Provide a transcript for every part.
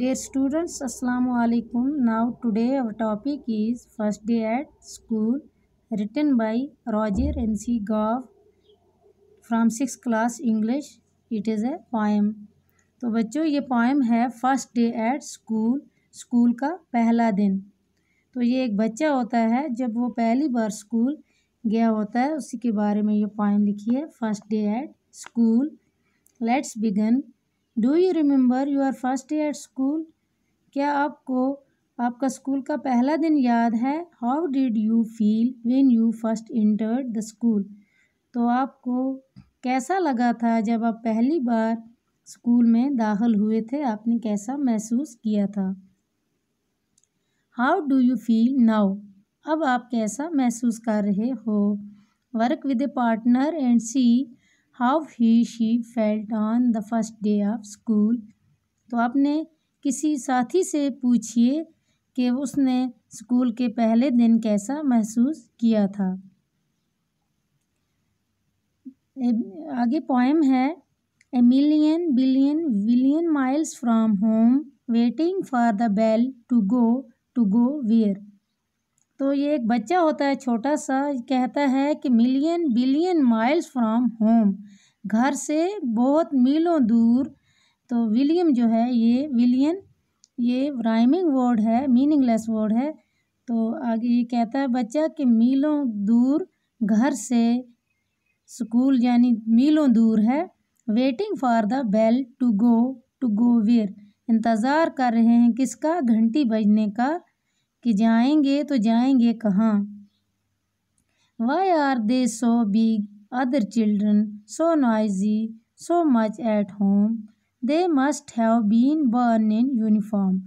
Dear students, Assalamu alaikum. Now today our topic is first day at school written by Roger and C. Goff from 6th class English. It is a poem. तो बच्चों ये poem है first day at school. School का पहला दिन तो ये एक बच्चा होता है जब वो पहली बार स्कूल गया होता है उसी के बारे में ये पोइम लिखी है first day at school let's begin do you remember your first year at school क्या आपको आपका स्कूल का पहला दिन याद है how did you feel when you first entered the school तो आपको कैसा लगा था जब आप पहली बार स्कूल में दाखिल हुए थे आपने कैसा महसूस किया था how do you feel now अब आप कैसा महसूस कर रहे हो work with a partner and see how he she felt on the first day of school तो आपने किसी साथी से पूछिए कि उसने स्कूल के पहले दिन कैसा महसूस किया था आगे पोएम है a million billion willion miles from home waiting for the bell to go to go where तो ये एक बच्चा होता है छोटा सा कहता है कि million billion miles from home घर से बहुत मीलों दूर तो विलियम जो है ये विलियन ये राइमिंग वर्ड है मीनिंगलेस वर्ड है तो आगे ये कहता है बच्चा कि मीलों दूर घर से स्कूल यानी मीलों दूर है waiting for the bell to go to go where इंतज़ार कर रहे हैं किसका घंटी बजने का कि जाएंगे तो जाएंगे कहाँ why are they so big other children so noisy so much at home they must have been born in uniform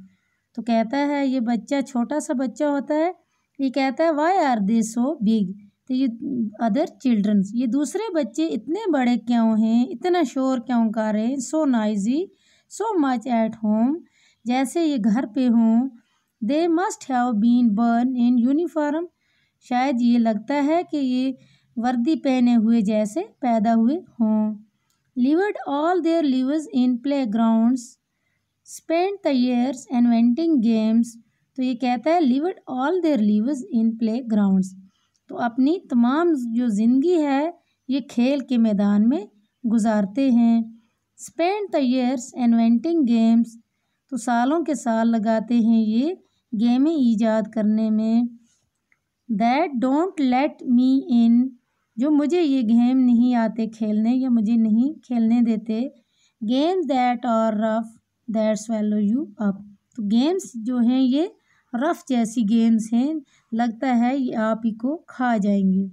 तो कहता है ये बच्चा छोटा सा बच्चा होता है ये कहता है why are they so big तो ये अदर चिल्ड्रंस ये दूसरे बच्चे इतने बड़े क्यों हैं इतना शोर क्यों कर रहे हैं so noisy so much at home जैसे ये घर पे हों they must have been born in uniform शायद ये लगता है कि ये वर्दी पहने हुए जैसे पैदा हुए हों lived all their lives in playgrounds spend the years inventing games तो ये कहता है lived all their lives in playgrounds तो अपनी तमाम जो ज़िंदगी है ये खेल के मैदान में गुजारते हैं spend the years inventing games तो सालों के साल लगाते हैं ये गेमें ईजाद करने में that don't let me in जो मुझे ये गेम नहीं आते खेलने या मुझे नहीं खेलने देते games that are rough that swallow you up तो गेम्स जो हैं ये रफ़ जैसी गेम्स हैं लगता है ये आप ही को खा जाएंगे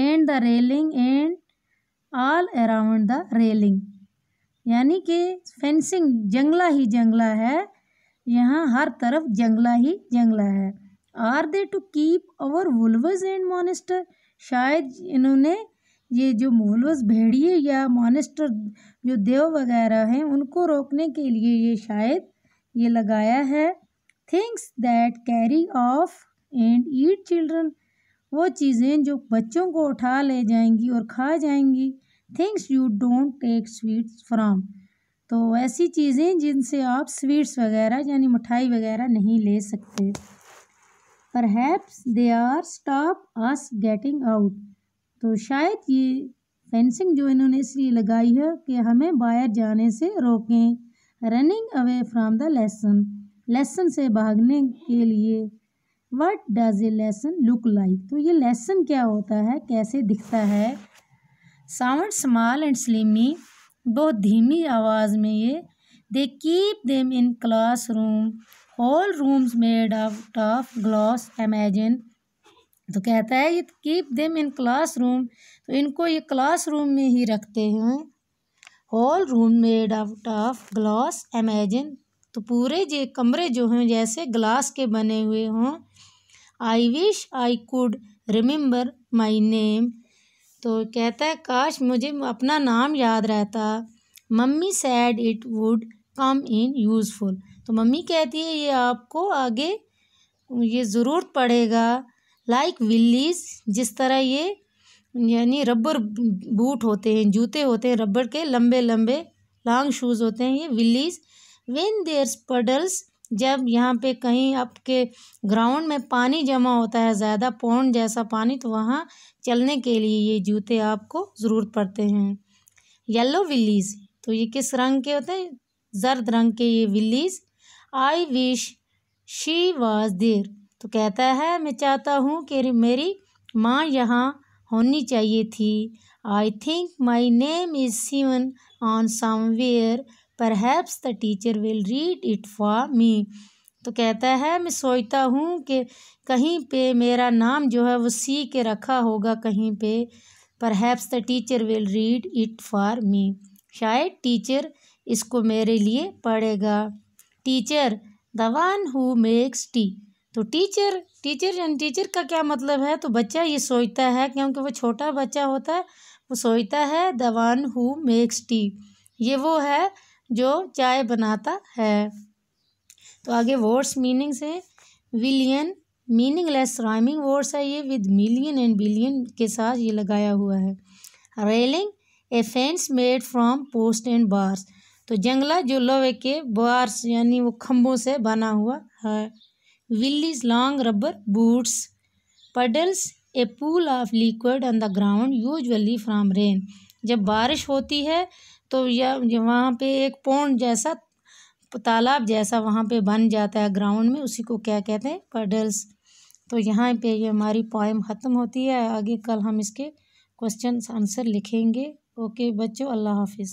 and the railing and all around the railing यानी कि फेंसिंग जंगला ही जंगला है यहाँ हर तरफ जंगला ही जंगला है are they to keep our wolves and monsters शायद इन्होंने ये जो वुल्वज भेड़िए या मोनिस्टर जो देव वगैरह हैं उनको रोकने के लिए ये शायद ये लगाया है things that carry off and eat children वो चीज़ें जो बच्चों को उठा ले जाएंगी और खा जाएंगी things you don't take sweets from तो ऐसी चीज़ें जिनसे आप स्वीट्स वगैरह यानी मिठाई वगैरह नहीं ले सकते पर perhaps they are stop us getting out तो शायद ये फेंसिंग जो इन्होंने इसलिए लगाई है कि हमें बाहर जाने से रोकें running away from the lesson lesson से भागने के लिए what does a lesson look like तो ये लेसन क्या होता है कैसे दिखता है साउंड स्मॉल एंड स्लिमी बहुत धीमी आवाज़ में ये they keep them in classroom all rooms made out of glass imagine तो कहता है ये keep them in classroom तो इनको ये क्लास रूम में ही रखते हैं all room made out of glass imagine तो पूरे जे कमरे जो हैं जैसे ग्लास के बने हुए हों I wish I could remember my name तो कहता है काश मुझे अपना नाम याद रहता mummy said it would come in useful तो मम्मी कहती है ये आपको आगे ये ज़रूर पड़ेगा लाइक like विल्लीज जिस तरह ये यानी रबर बूट होते हैं जूते होते हैं रबर के लंबे लंबे लॉन्ग शूज़ होते हैं ये विल्लीज वेन देयर स्पडल्स जब यहाँ पे कहीं आपके ग्राउंड में पानी जमा होता है ज़्यादा पौंड जैसा पानी तो वहाँ चलने के लिए ये जूते आपको ज़रूरत पड़ते हैं येलो विलीज़ तो ये किस रंग के होते हैं जर्द रंग के ये wellies I wish she was there तो कहता है मैं चाहता हूँ कि मेरी माँ यहाँ होनी चाहिए थी I think my name is seven on somewhere perhaps the teacher will read it for me तो कहता है मैं सोचता हूँ कि कहीं पे मेरा नाम जो है वो सी के रखा होगा कहीं पे perhaps the teacher will read it for me शायद टीचर इसको मेरे लिए पढ़ेगा teacher the one who makes the tea teacher teacher यानी टीचर का क्या मतलब है तो बच्चा ये सोचता है क्योंकि वो छोटा बच्चा होता है वो सोचता है the one who makes the tea वो है जो चाय बनाता है तो आगे वर्ड्स मीनिंग्स हैं विलियन मीनिंगलेस राइमिंग वर्ड्स है ये विद मिलियन एंड बिलियन के साथ ये लगाया हुआ है railing a fence made from post and bars तो जंगला जो लोहे के बार्स यानी वो खम्भों से बना हुआ है wellies long rubber boots puddles a pool of liquid on the ground usually from rain जब बारिश होती है तो यह वहाँ पे एक पौंड जैसा तालाब जैसा वहाँ पे बन जाता है ग्राउंड में उसी को क्या कहते हैं पडल्स तो यहाँ पे ये हमारी पोएम ख़त्म होती है आगे कल हम इसके क्वेश्चन आंसर लिखेंगे ओके बच्चों अल्लाह हाफिज़